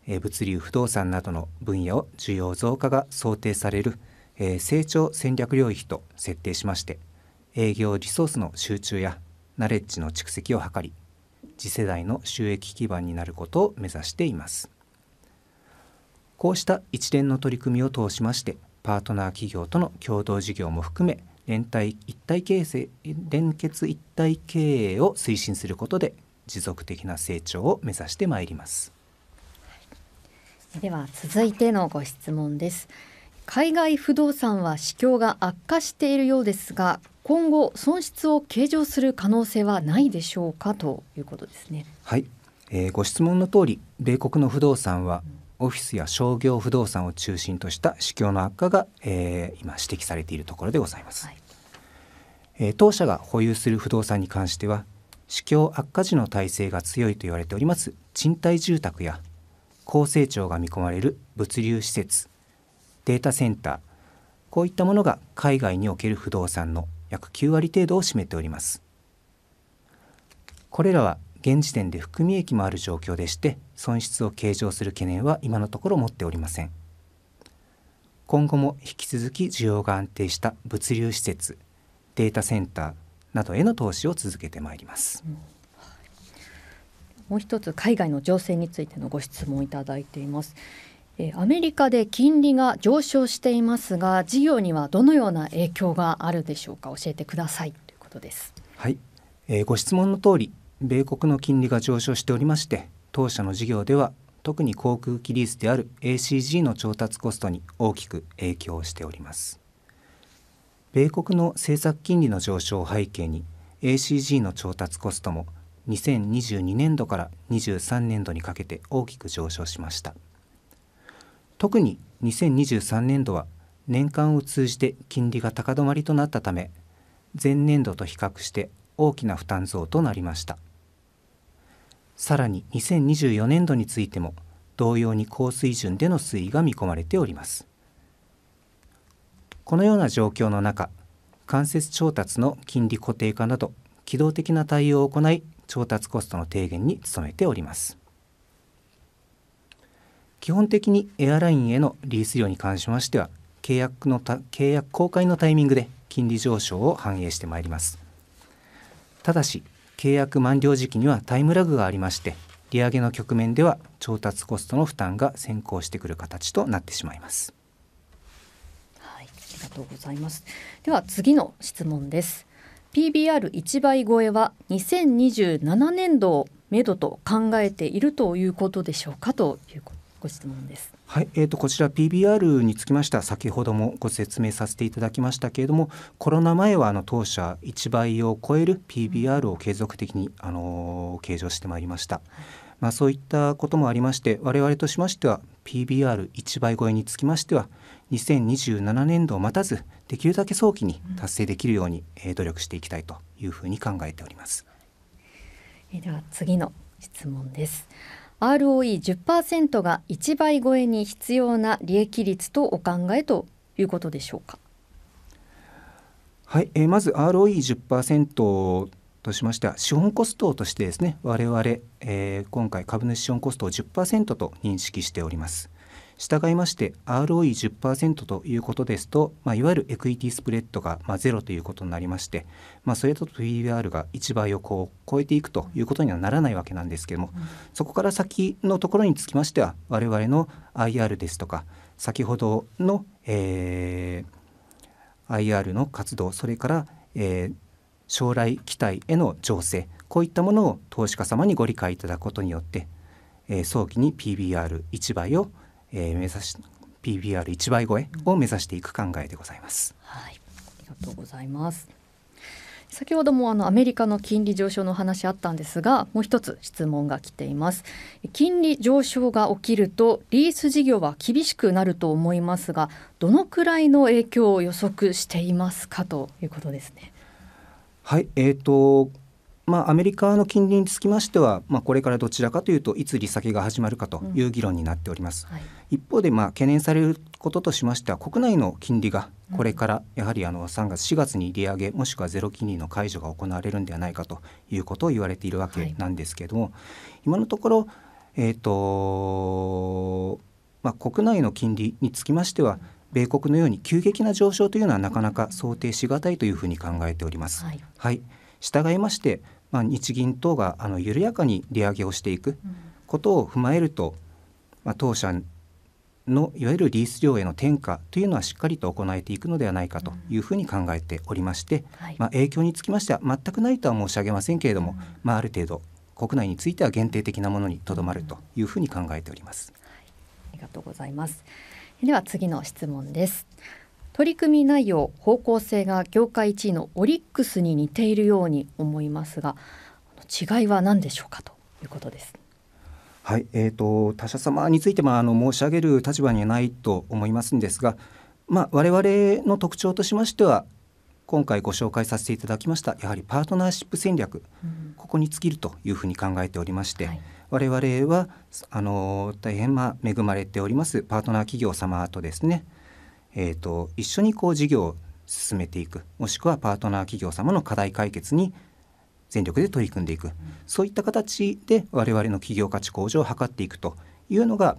ー物流不動産などの分野を需要増加が想定されるえー、成長戦略領域と設定しまして営業リソースの集中やナレッジの蓄積を図り次世代の収益基盤になることを目指していますこうした一連の取り組みを通しましてパートナー企業との共同事業も含め連帯一体形成連結一体経営を推進することで持続的な成長を目指してまいりますでは続いてのご質問です海外不動産は市況が悪化しているようですが今後損失を計上する可能性はないでしょうかということですねはい、えー、ご質問の通り米国の不動産はオフィスや商業不動産を中心とした市況の悪化が、えー、今指摘されているところでございます、はい、えー、当社が保有する不動産に関しては市況悪化時の体制が強いと言われております賃貸住宅や高成長が見込まれる物流施設データセンターこういったものが海外における不動産の約9割程度を占めておりますこれらは現時点で含み益もある状況でして損失を計上する懸念は今のところ持っておりません今後も引き続き需要が安定した物流施設データセンターなどへの投資を続けてまいります、うんもう一つ海外の情勢についてのご質問いただいていますアメリカで金利が上昇していますが事業にはどのような影響があるでしょうか教えてくださいということです。はい、えー、ご質問の通り米国の金利が上昇しておりまして当社の事業では特に航空機リースである ACG の調達コストに大きく影響しております米国の政策金利の上昇を背景に ACG の調達コストも2022年度から23年度にかけて大きく上昇しました。特に2023年度は年間を通じて金利が高止まりとなったため前年度と比較して大きな負担増となりましたさらに2024年度についても同様に高水準での推移が見込まれておりますこのような状況の中間接調達の金利固定化など機動的な対応を行い調達コストの低減に努めております基本的にエアラインへのリース料に関しましては契約の契約公開のタイミングで金利上昇を反映してまいりますただし契約満了時期にはタイムラグがありまして利上げの局面では調達コストの負担が先行してくる形となってしまいます。はい、ありがとうございます。では次の質問です。PBR1 倍超えは2027年度をめどと考えているということでしょうかというこご質問です。はい、えっ、ー、とこちら PBR につきましては先ほどもご説明させていただきましたけれども、コロナ前はあの当社1倍を超える PBR を継続的にあの計上してまいりました。まあ、そういったこともありまして我々としましては PBR1 倍超えにつきましては2027年度を待たずできるだけ早期に達成できるように、え努力していきたいというふうに考えております。えでは次の質問です。ROE10% が1倍超えに必要な利益率とお考えということでしょうか。はい、えー、まず ROE10% としましては資本コストとしてですね我々、えー、今回株主資本コストを10%と認識しております。従いまして ROE10% ということですと、まあ、いわゆるエクイティスプレッドがまあゼロということになりまして、まあ、それと PBR が1倍をこう超えていくということにはならないわけなんですけども、うん、そこから先のところにつきましては我々の IR ですとか先ほどの、えー、IR の活動それから、えー、将来期待への情勢こういったものを投資家様にご理解いただくことによって、えー、早期に PBR1 倍をえー、目指し PBR1 倍超えを目指していく考えでございます。うん、はい、ありがとうございます。先ほどもあのアメリカの金利上昇の話あったんですがもう一つ質問が来ています金利上昇が起きるとリース事業は厳しくなると思いますがどのくらいの影響を予測していますかということですねはいえーとまあ、アメリカの金利につきましては、まあ、これからどちらかというといつ利下げが始まるかという議論になっております、うんはい、一方で、まあ、懸念されることとしましては国内の金利がこれからやはりあの3月4月に利上げもしくはゼロ金利の解除が行われるんではないかということを言われているわけなんですけれども、はい、今のところ、えーとまあ、国内の金利につきましては米国のように急激な上昇というのはなかなか想定しがたいというふうに考えております。はい、はい従いまして、まあ、日銀等があの緩やかに利上げをしていくことを踏まえると、まあ、当社のいわゆるリース料への転嫁というのはしっかりと行えていくのではないかというふうに考えておりまして、うんはい、まあ、影響につきましては全くないとは申し上げませんけれども、うん、まあ、ある程度国内については限定的なものにとどまるというふうに考えております、うんはい、ありがとうございますでは次の質問です取り組み内容方向性が業界1位のオリックスに似ているように思いますが違いは何でしょうかということです。はい、えーと、他社様についてもあの申し上げる立場にはないと思いますんですが、まあ、我々の特徴としましては今回ご紹介させていただきましたやはりパートナーシップ戦略、うん、ここに尽きるというふうに考えておりまして、はい、我々はあの大変ま恵まれておりますパートナー企業様とですね、えーと、一緒にこう事業を進めていくもしくはパートナー企業様の課題解決に全力で取り組んでいく、うん、そういった形で我々の企業価値向上を図っていくというのが、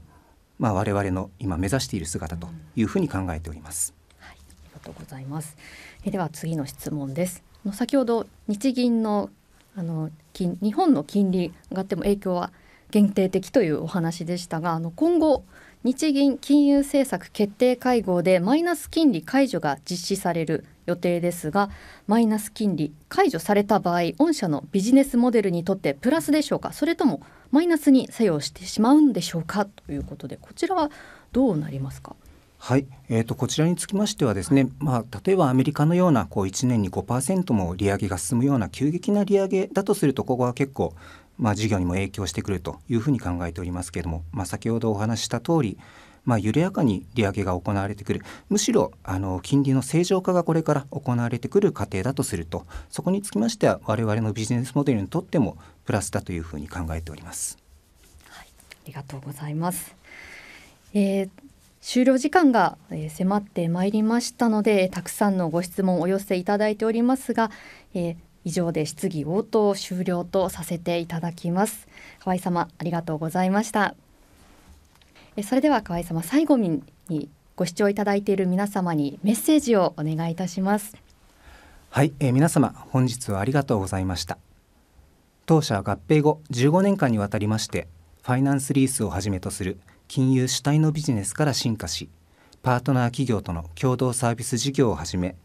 まあ、我々の今目指している姿というふうに考えております。うん、はい、ありがとうございますえでは次の質問です。先ほど日銀のあの金日本の金利上がっても影響は限定的というお話でしたがあの今後日銀金融政策決定会合でマイナス金利解除が実施される予定ですがマイナス金利解除された場合御社のビジネスモデルにとってプラスでしょうかそれともマイナスに作用してしまうんでしょうかということでこちらはどうなりますかはい、えーと、こちらにつきましてはですね、まあ、例えばアメリカのようなこう1年に5%も利上げが進むような急激な利上げだとするとここは結構まあ、事業にも影響してくるというふうに考えておりますけれども、まあ、先ほどお話した通り、まあ、緩やかに利上げが行われてくるむしろあの金利の正常化がこれから行われてくる過程だとするとそこにつきましては我々のビジネスモデルにとってもプラスだというふうに考えております。はい、ありがとうございます、えー終了時間が迫ってまいりましたのでたくさんのご質問をお寄せいただいておりますが、えー、以上で質疑応答終了とさせていただきます河合様ありがとうございましたえそれでは河合様最後にご視聴いただいている皆様にメッセージをお願いいたしますはい、えー、皆様本日はありがとうございました当社は合併後15年間にわたりましてファイナンスリースをはじめとする金融主体のビジネスから進化しパートナー企業との共同サービス事業をはじめ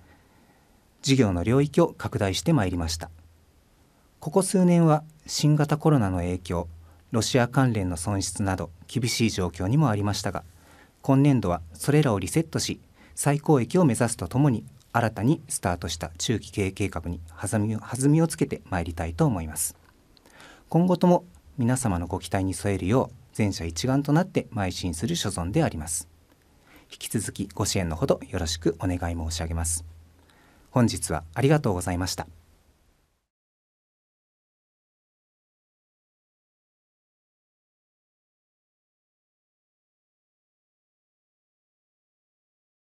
事業の領域を拡大してまいりましたここ数年は新型コロナの影響ロシア関連の損失など厳しい状況にもありましたが今年度はそれらをリセットし最高益を目指すとともに新たにスタートした中期経営計画に弾み弾みをつけてまいりたいと思います今後とも皆様のご期待に添えるよう全社一丸となって邁進する所存であります引き続きご支援のほどよろしくお願い申し上げます本日はありがとうございました